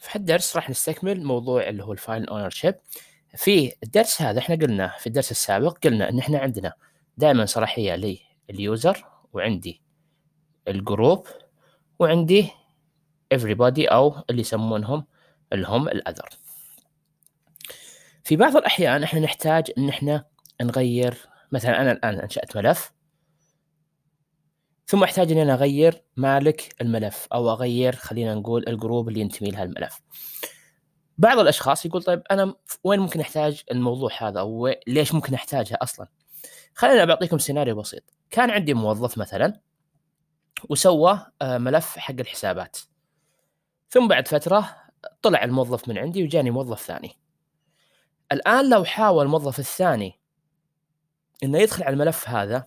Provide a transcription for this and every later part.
في هالدرس راح نستكمل موضوع اللي هو الفايل اونر شيب في الدرس هذا احنا قلنا في الدرس السابق قلنا ان احنا عندنا دائما صلاحيه لليوزر وعندي الجروب وعندي everybody او اللي يسمونهم اللي هم الاذر في بعض الاحيان احنا نحتاج ان احنا نغير مثلا انا الان انشات ملف ثم احتاج اني انا اغير مالك الملف او اغير خلينا نقول الجروب اللي ينتمي لها الملف بعض الاشخاص يقول طيب انا وين ممكن احتاج الموضوع هذا او ليش ممكن احتاجها اصلا خلينا بعطيكم سيناريو بسيط كان عندي موظف مثلا وسوى آه، ملف حق الحسابات ثم بعد فتره طلع الموظف من عندي وجاني موظف ثاني الان لو حاول الموظف الثاني انه يدخل على الملف هذا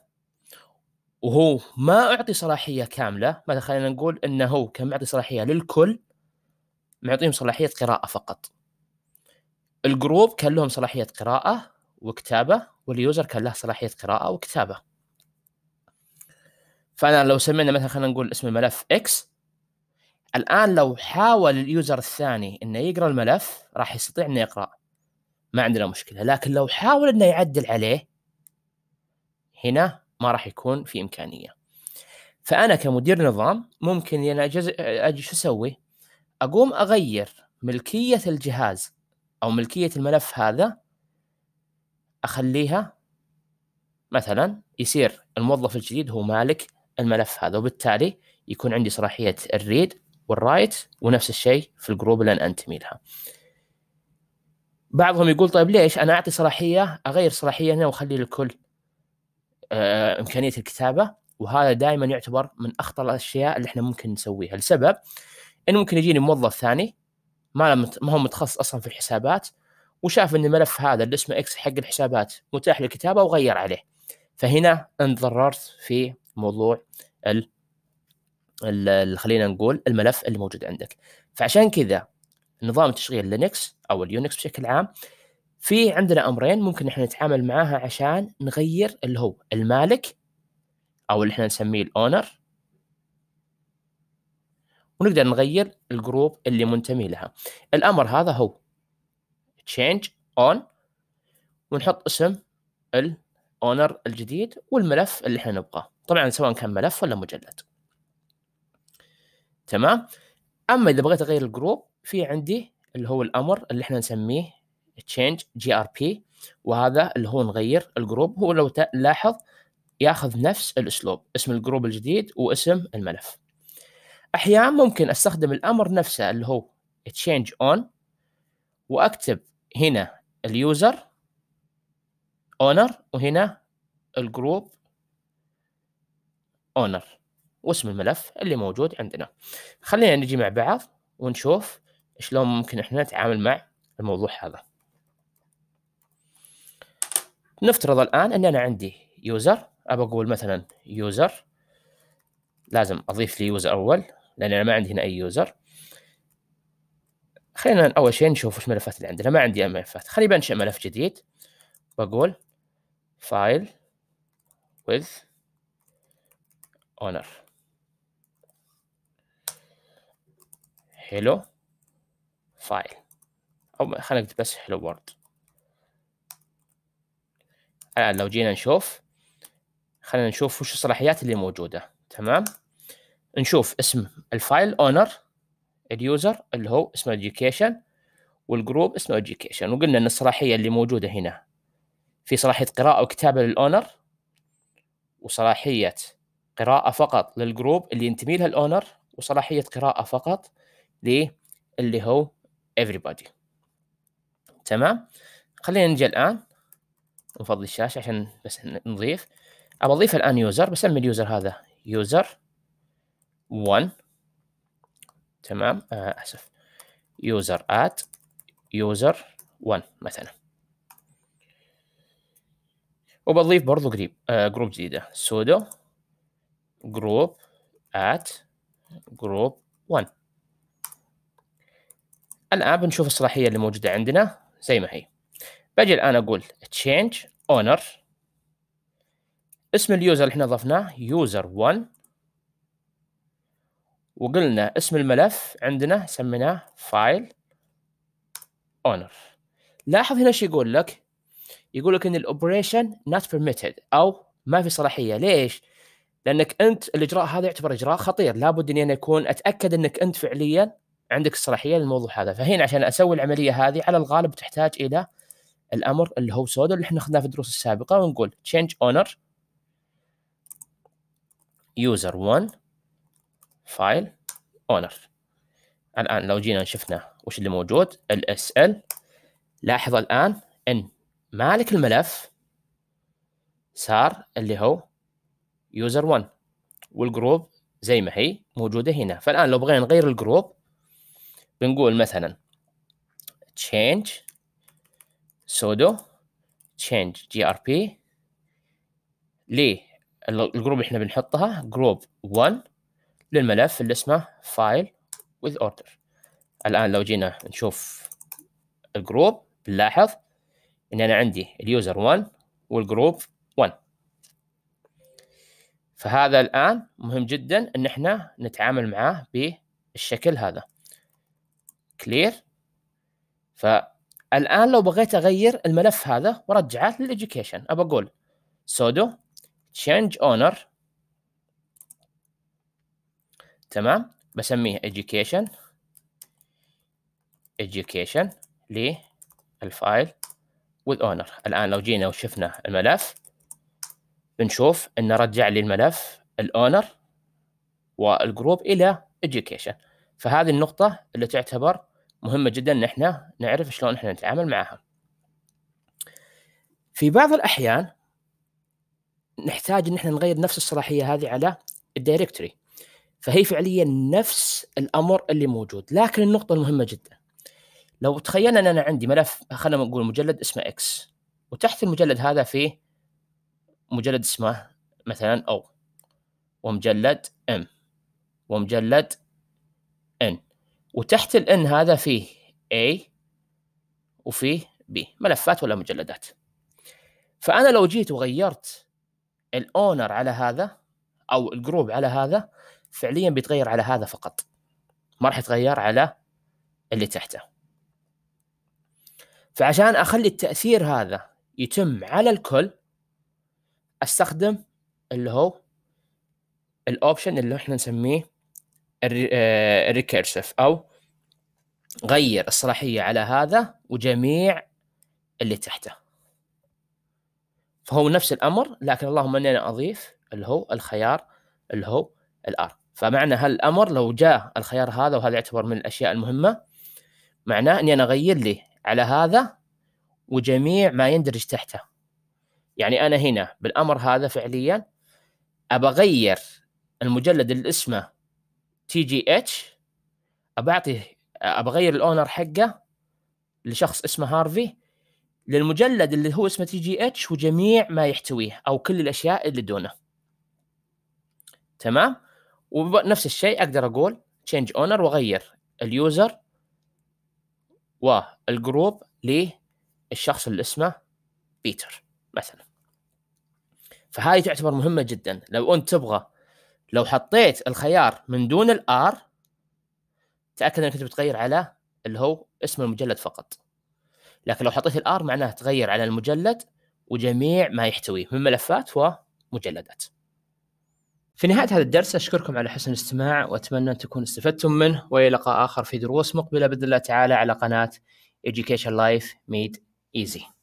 وهو ما اعطي صلاحيه كامله مثلا خلينا نقول انه هو كان معطي صلاحيه للكل معطيهم صلاحيه قراءه فقط الجروب كان لهم صلاحيه قراءه وكتابه واليوزر كان له صلاحيه قراءه وكتابه فانا لو سمينا مثلا خلينا نقول اسم الملف اكس الان لو حاول اليوزر الثاني انه يقرا الملف راح يستطيع انه يقرا ما عندنا مشكله لكن لو حاول انه يعدل عليه هنا ما راح يكون في امكانيه فانا كمدير نظام ممكن انا يعني اجي شو اسوي اقوم اغير ملكيه الجهاز او ملكيه الملف هذا اخليها مثلا يصير الموظف الجديد هو مالك الملف هذا وبالتالي يكون عندي صلاحيه الريد والرايت ونفس الشيء في الجروب اللي انا انتمي لها. بعضهم يقول طيب ليش انا اعطي صلاحيه اغير صلاحيه هنا واخلي للكل آه، امكانيه الكتابه وهذا دائما يعتبر من اخطر الاشياء اللي احنا ممكن نسويها لسبب انه ممكن يجيني موظف ثاني ما ما هو متخصص اصلا في الحسابات وشاف ان الملف هذا اللي اسمه اكس حق الحسابات متاح للكتابه وغير عليه فهنا انضررت في موضوع ال خلينا نقول الملف اللي موجود عندك فعشان كذا نظام تشغيل لينكس او اليونكس بشكل عام في عندنا امرين ممكن احنا نتعامل معاها عشان نغير اللي هو المالك او اللي احنا نسميه الاونر ونقدر نغير الجروب اللي منتمي لها الامر هذا هو change on ونحط اسم الاونر الجديد والملف اللي احنا نبغاه طبعا سواء كان ملف ولا مجلد تمام اما اذا بغيت اغير الجروب في عندي اللي هو الامر اللي احنا نسميه تشينج جي ار بي وهذا اللي هو نغير الجروب هو لو تلاحظ ياخذ نفس الاسلوب اسم الجروب الجديد واسم الملف احيانا ممكن استخدم الامر نفسه اللي هو تشينج اون واكتب هنا اليوزر اونر وهنا الجروب اونر واسم الملف اللي موجود عندنا خلينا نجي مع بعض ونشوف شلون ممكن احنا نتعامل مع الموضوع هذا نفترض الآن أن أنا عندي يوزر أبى أقول مثلا يوزر لازم أضيف لي يوزر أول لأن أنا ما عندي هنا أي يوزر خلينا أول شيء نشوف وش الملفات اللي عندنا ما عندي اي ملفات خلي بنشئ ملف جديد بقول فايل with owner حلو فايل أو خلينا نكتب بس حلو وورد الان آه، لو جينا نشوف خلينا نشوف وش الصلاحيات اللي موجوده تمام نشوف اسم الفايل اونر اليوزر اللي هو اسمه education والجروب اسمه education وقلنا ان الصلاحيه اللي موجوده هنا في صلاحيه قراءه وكتابه للاونر وصلاحيه قراءه فقط للجروب اللي ينتمي لها الاونر وصلاحيه قراءه فقط ل اللي هو everybody تمام خلينا نجي الان نفضي الشاشه عشان بس نضيف ابى اضيف الان يوزر بسمي اليوزر هذا يوزر 1 تمام آه اسف يوزر ات يوزر 1 مثلا وبضيف برضو قريب آه جروب جديده سودو جروب ات جروب 1 الان بنشوف الصلاحيه اللي موجوده عندنا زي ما هي باجي الان اقول تشينج اونر اسم اليوزر اللي احنا ضفناه يوزر 1 وقلنا اسم الملف عندنا سميناه فايل اونر لاحظ هنا ايش يقول لك يقول لك ان الاوبريشن نوت بيرميتد او ما في صلاحيه ليش لانك انت الاجراء هذا يعتبر اجراء خطير لابد اني انا اكون اتاكد انك انت فعليا عندك الصلاحيه للموضوع هذا فهنا عشان اسوي العمليه هذه على الغالب تحتاج الى الامر اللي هو سودا اللي احنا اخذناه في الدروس السابقه ونقول تشينج اونر يوزر 1 فايل اونر الان لو جينا شفنا وش اللي موجود الاس ال لاحظ الان ان مالك الملف صار اللي هو يوزر 1 والجروب زي ما هي موجوده هنا فالان لو بغينا نغير الجروب بنقول مثلا change سودو تشينج جي ار بي للجروب اللي احنا بنحطها جروب 1 للملف اللي اسمه فايل with order الان لو جينا نشوف الجروب بنلاحظ ان انا عندي اليوزر 1 والجروب 1 فهذا الان مهم جدا ان احنا نتعامل معاه بالشكل هذا كلير ف الان لو بغيت اغير الملف هذا وارجعه للإديوكيشن ابى اقول سودو تشينج اونر تمام بسميه education education للفايل with owner الان لو جينا وشفنا الملف بنشوف انه رجع لي الملف الاونر والجروب الى education فهذه النقطه اللي تعتبر مهمه جدا ان احنا نعرف شلون احنا نتعامل معها في بعض الاحيان نحتاج ان احنا نغير نفس الصلاحيه هذه على الدايركتوري فهي فعليا نفس الامر اللي موجود لكن النقطه المهمه جدا لو تخيلنا ان انا عندي ملف خلينا نقول مجلد اسمه اكس وتحت المجلد هذا فيه مجلد اسمه مثلا او ومجلد ام ومجلد ان وتحت الان هذا فيه A وفيه B ملفات ولا مجلدات فانا لو جيت وغيرت الاونر على هذا او الجروب على هذا فعليا بيتغير على هذا فقط ما راح يتغير على اللي تحته فعشان اخلي التاثير هذا يتم على الكل استخدم اللي هو الاوبشن اللي احنا نسميه آه، الريكيرسيف او غير الصلاحيه على هذا وجميع اللي تحته فهو نفس الامر لكن اللهم اني انا اضيف اللي هو الخيار اللي هو الار فمعنى هالامر لو جاء الخيار هذا وهذا يعتبر من الاشياء المهمه معناه اني انا اغير لي على هذا وجميع ما يندرج تحته يعني انا هنا بالامر هذا فعليا ابى اغير المجلد اللي اسمه تي جي اتش ابعطيه ابغير الاونر حقه لشخص اسمه هارفي للمجلد اللي هو اسمه تي جي اتش وجميع ما يحتويه او كل الاشياء اللي دونه تمام ونفس الشيء اقدر اقول تشينج اونر واغير اليوزر والجروب للشخص اللي اسمه بيتر مثلا فهاي تعتبر مهمه جدا لو انت تبغى لو حطيت الخيار من دون الار تاكد انك بتغير على اللي هو اسم المجلد فقط لكن لو حطيت الار معناه تغير على المجلد وجميع ما يحتويه من ملفات ومجلدات في نهاية هذا الدرس أشكركم على حسن الاستماع وأتمنى أن تكونوا استفدتم منه وإلى لقاء آخر في دروس مقبلة بإذن الله تعالى على قناة Education Life Made Easy